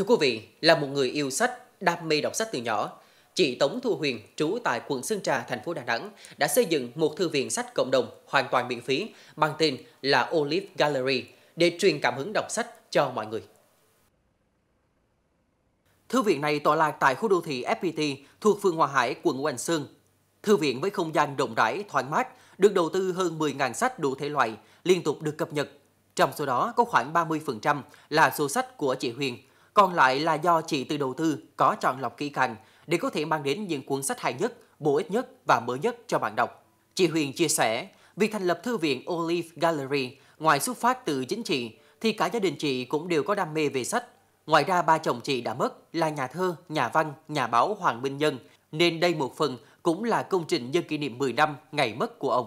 Thưa quý vị, là một người yêu sách, đam mê đọc sách từ nhỏ, chị Tống Thu Huyền, trú tại quận Sơn Trà, thành phố Đà Nẵng, đã xây dựng một thư viện sách cộng đồng hoàn toàn miễn phí mang tên là Olive Gallery để truyền cảm hứng đọc sách cho mọi người. Thư viện này tọa lạc tại khu đô thị FPT thuộc phường Hòa Hải, quận Oanh Sơn. Thư viện với không gian rộng rãi, thoáng mát, được đầu tư hơn 10.000 sách đủ thể loại, liên tục được cập nhật. Trong số đó có khoảng 30% là số sách của chị Huyền còn lại là do chị từ đầu tư có chọn lọc kỹ càng để có thể mang đến những cuốn sách hay nhất, bổ ích nhất và mới nhất cho bạn đọc. Chị Huyền chia sẻ, việc thành lập thư viện Olive Gallery ngoài xuất phát từ chính trị thì cả gia đình chị cũng đều có đam mê về sách. Ngoài ra ba chồng chị đã mất là nhà thơ, nhà văn, nhà báo Hoàng Minh Nhân nên đây một phần cũng là công trình nhân kỷ niệm 10 năm ngày mất của ông.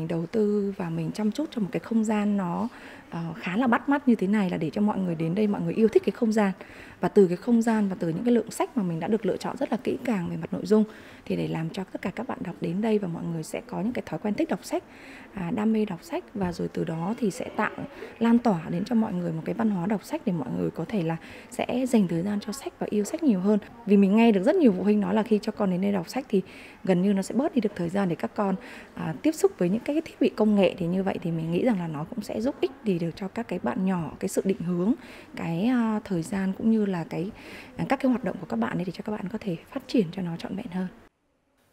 Mình đầu tư và mình chăm chút cho một cái không gian nó uh, khá là bắt mắt như thế này là để cho mọi người đến đây mọi người yêu thích cái không gian và từ cái không gian và từ những cái lượng sách mà mình đã được lựa chọn rất là kỹ càng về mặt nội dung thì để làm cho tất cả các bạn đọc đến đây và mọi người sẽ có những cái thói quen thích đọc sách, à, đam mê đọc sách và rồi từ đó thì sẽ tạo lan tỏa đến cho mọi người một cái văn hóa đọc sách để mọi người có thể là sẽ dành thời gian cho sách và yêu sách nhiều hơn. Vì mình nghe được rất nhiều phụ huynh nói là khi cho con đến đây đọc sách thì gần như nó sẽ bớt đi được thời gian để các con à, tiếp xúc với những cái thiết bị công nghệ thì như vậy thì mình nghĩ rằng là nó cũng sẽ giúp ích gì được cho các cái bạn nhỏ cái sự định hướng cái uh, thời gian cũng như là cái à, các cái hoạt động của các bạn ấy để cho các bạn có thể phát triển cho nó trọn vẹn hơn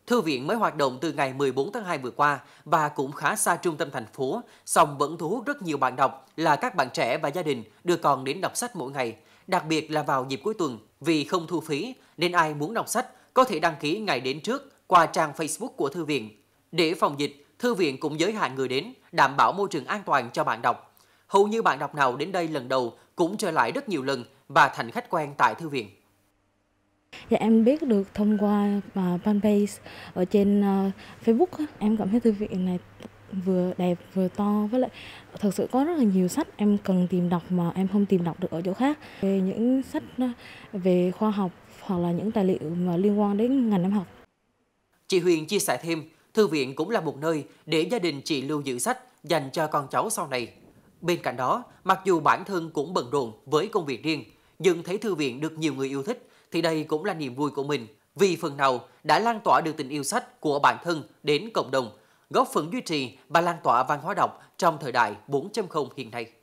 Thư viện mới hoạt động từ ngày 14 tháng 2 vừa qua và cũng khá xa trung tâm thành phố, song vẫn thu hút rất nhiều bạn đọc là các bạn trẻ và gia đình đưa con đến đọc sách mỗi ngày, đặc biệt là vào dịp cuối tuần vì không thu phí nên ai muốn đọc sách có thể đăng ký ngày đến trước qua trang Facebook của thư viện. Để phòng dịch, thư viện cũng giới hạn người đến, đảm bảo môi trường an toàn cho bạn đọc. Hầu như bạn đọc nào đến đây lần đầu cũng trở lại rất nhiều lần và thành khách quen tại thư viện. Dạ, em biết được thông qua uh, fanpage ở trên à, Facebook. Em cảm thấy thư viện này vừa đẹp vừa to với lại thật sự có rất là nhiều sách em cần tìm đọc mà em không tìm đọc được ở chỗ khác về những sách à, về khoa học hoặc là những tài liệu mà liên quan đến ngành em học. Chị Huyền chia sẻ thêm, thư viện cũng là một nơi để gia đình chị lưu giữ sách dành cho con cháu sau này. Bên cạnh đó, mặc dù bản thân cũng bận rộn với công việc riêng, nhưng thấy thư viện được nhiều người yêu thích thì đây cũng là niềm vui của mình vì phần nào đã lan tỏa được tình yêu sách của bản thân đến cộng đồng, góp phần duy trì và lan tỏa văn hóa đọc trong thời đại 4.0 hiện nay.